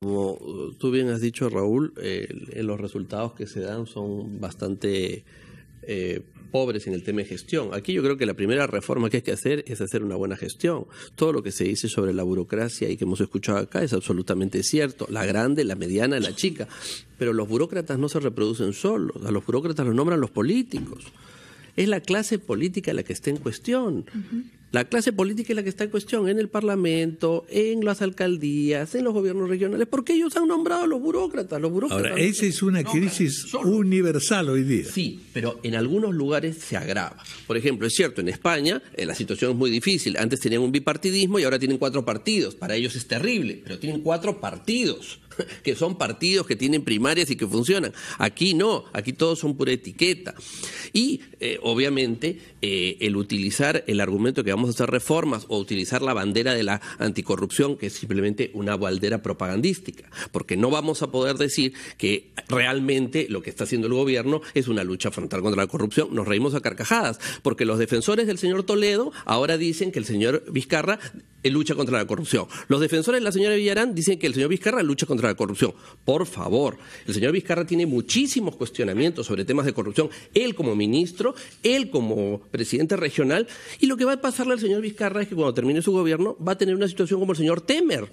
Como eh, tú bien has dicho, Raúl, eh, los resultados que se dan son bastante eh, pobres en el tema de gestión. Aquí yo creo que la primera reforma que hay que hacer es hacer una buena gestión. Todo lo que se dice sobre la burocracia y que hemos escuchado acá es absolutamente cierto. La grande, la mediana, la chica. Pero los burócratas no se reproducen solos. A los burócratas los nombran los políticos. Es la clase política la que está en cuestión. La clase política es la que está en cuestión en el Parlamento, en las alcaldías, en los gobiernos regionales, porque ellos han nombrado a los burócratas. Los burócratas Ahora, esa es una crisis universal hoy día. Sí, pero en algunos lugares se agrava. Por ejemplo, es cierto, en España eh, la situación es muy difícil. Antes tenían un bipartidismo y ahora tienen cuatro partidos. Para ellos es terrible, pero tienen cuatro partidos que son partidos que tienen primarias y que funcionan. Aquí no, aquí todos son pura etiqueta. Y eh, obviamente eh, el utilizar el argumento que Vamos a hacer reformas o utilizar la bandera de la anticorrupción, que es simplemente una baldera propagandística, porque no vamos a poder decir que realmente lo que está haciendo el gobierno es una lucha frontal contra la corrupción. Nos reímos a carcajadas, porque los defensores del señor Toledo ahora dicen que el señor Vizcarra lucha contra la corrupción. Los defensores de la señora Villarán dicen que el señor Vizcarra lucha contra la corrupción. Por favor, el señor Vizcarra tiene muchísimos cuestionamientos sobre temas de corrupción, él como ministro, él como presidente regional, y lo que va a pasarle al señor Vizcarra es que cuando termine su gobierno va a tener una situación como el señor Temer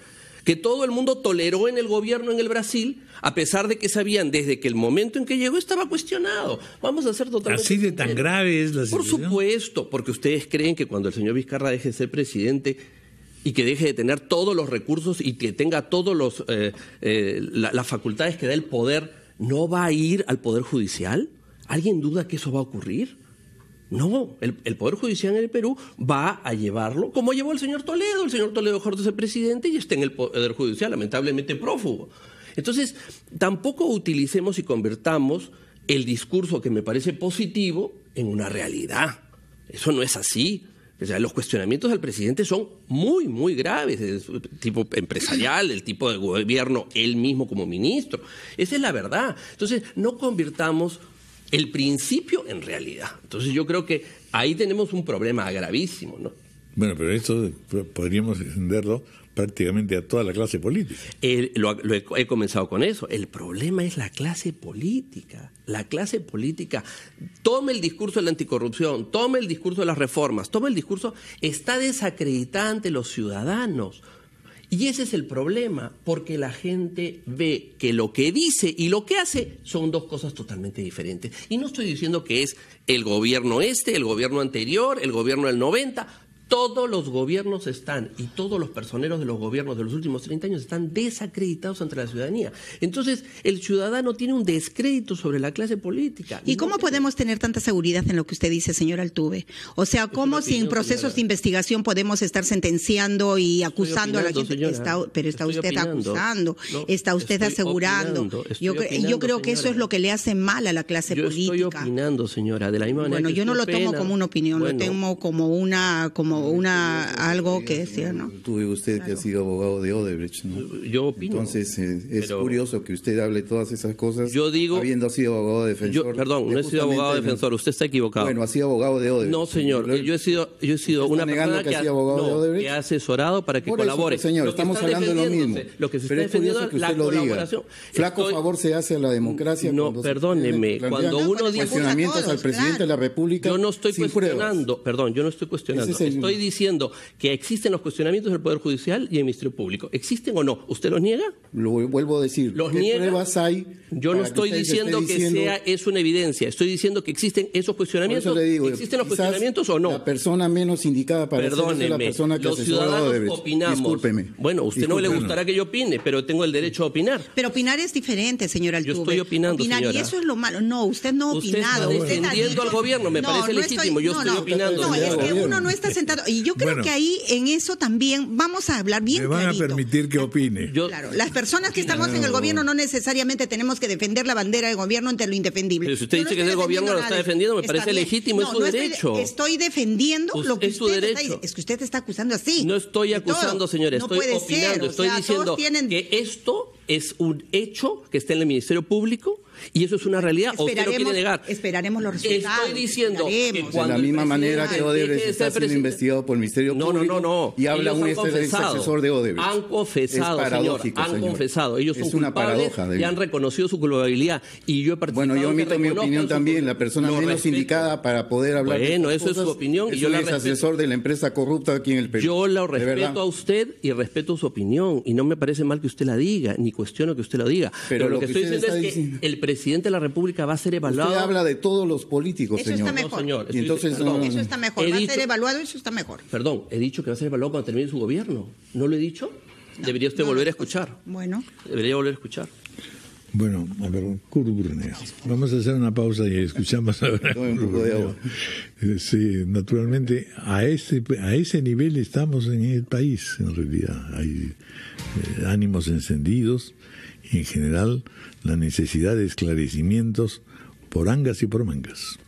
que todo el mundo toleró en el gobierno en el Brasil, a pesar de que sabían desde que el momento en que llegó estaba cuestionado. Vamos a hacer totalmente. Así de tan grave es la situación. Por supuesto, porque ustedes creen que cuando el señor Vizcarra deje de ser presidente, y que deje de tener todos los recursos y que tenga todas eh, eh, las facultades que da el poder, ¿no va a ir al Poder Judicial? ¿Alguien duda que eso va a ocurrir? No, el, Poder Judicial en el Perú va a llevarlo, como llevó el señor Toledo. El señor Toledo Jorge es presidente y está en el Poder Judicial, lamentablemente prófugo. Entonces, tampoco utilicemos y convertamos el discurso que me parece positivo en una realidad. Eso no es así. O sea, los cuestionamientos al presidente son muy, muy graves, del tipo empresarial, del tipo de gobierno, él mismo como ministro. Esa es la verdad. Entonces, no convirtamos el principio en realidad. Entonces, yo creo que ahí tenemos un problema gravísimo, ¿no? Bueno, pero esto podríamos extenderlo prácticamente a toda la clase política. lo, he, comenzado con eso. El problema es la clase política. La clase política toma el discurso de la anticorrupción, toma el discurso de las reformas, toma el discurso, está desacreditada ante los ciudadanos. Y ese es el problema, porque la gente ve que lo que dice y lo que hace son dos cosas totalmente diferentes. Y no estoy diciendo que es el gobierno este, el gobierno anterior, el gobierno del 90 todos los gobiernos están, y todos los personeros de los gobiernos de los últimos 30 años están desacreditados ante la ciudadanía. Entonces, el ciudadano tiene un descrédito sobre la clase política. ¿Y cómo podemos tener tanta seguridad en lo que usted dice, señora Altuve? O sea, ¿cómo sin procesos de investigación podemos estar sentenciando y acusando a la gente? pero está usted acusando, está usted asegurando. yo, creo que eso es lo que le hace mal a la clase política. señora, de Bueno, yo no lo tomo como una opinión, lo tomo como una como una algo que decía, ¿no? Tuve usted que ha sido abogado de Odebrecht, ¿no? Yo opino. Entonces, eh, es curioso que usted hable todas esas cosas. Yo digo. Habiendo sido abogado defensor. Yo, perdón, no he sido abogado defensor, usted está equivocado. Bueno, ha sido abogado de Odebrecht. No, señor, yo he sido, yo he sido una persona que, ha, asesorado para que colabore. señor, estamos hablando de lo mismo. Lo que se está defendiendo es que usted lo diga. Flaco favor se hace a la democracia. No, perdóneme. Cuando uno dice. al presidente de la República. Yo no estoy cuestionando, perdón, yo no estoy cuestionando estoy diciendo que existen los cuestionamientos del Poder Judicial y del Ministerio Público. ¿Existen o no? ¿Usted los niega? Lo vuelvo a decir. ¿Qué pruebas hay? Yo no estoy diciendo que sea es una evidencia. Estoy diciendo que existen esos cuestionamientos. digo, ¿Existen los cuestionamientos o no? La persona menos indicada para la persona que los ciudadanos opinamos. Discúlpeme. Bueno, usted no le gustará que yo opine, pero tengo el derecho a opinar. Pero opinar es diferente, señora Altuve. Yo estoy opinando, Y eso es lo malo. No, usted no ha opinado. Usted está defendiendo al gobierno. Me parece yo estoy opinando. No, uno no está sentado y yo creo que ahí, en eso también, vamos a hablar bien. Me van a permitir que ah, opine. claro, las personas que estamos en el gobierno no necesariamente tenemos que defender la bandera del gobierno ante lo indefendible. Pero si usted dice que es el gobierno lo está defendiendo, me parece legítimo, es su derecho. Estoy, defendiendo lo que es su usted está Está, es que usted está acusando así. No estoy acusando, señores, estoy opinando, estoy diciendo que esto es un hecho que está en el Ministerio Público y eso es una realidad. Esperaremos, negar. Esperaremos los resultados. Estoy diciendo que cuando de la misma manera que Odebrecht está siendo investigado por el Ministerio no, Público no, no, no. y habla un un este asesor de Odebrecht. Han confesado, es señor. Han confesado. Ellos es son una paradoja, y han reconocido su culpabilidad. Y yo he participado Bueno, yo omito mi opinión también. La persona menos es indicada para poder hablar. Bueno, eso es su opinión. y yo asesor de la empresa corrupta aquí en el Perú. Yo la respeto a usted y respeto su opinión. Y no me parece mal que usted la diga, ni cuestiono que usted la diga. Pero, lo, que estoy diciendo es que el presidente de la República va a ser evaluado. Usted habla de todos los políticos, eso Está mejor. entonces, eso está mejor. va a ser evaluado, eso está mejor. Perdón, he dicho que va a ser evaluado cuando termine su gobierno. ¿No lo he dicho? Debería usted volver a escuchar. Bueno. Debería volver a escuchar. Bueno, a ver, Kurt Vamos a hacer una pausa y escuchamos a ver. Eh, sí, naturalmente, a ese, a ese nivel estamos en el país, en realidad. Hay eh, ánimos encendidos y, en general, la necesidad de esclarecimientos por angas y por mangas.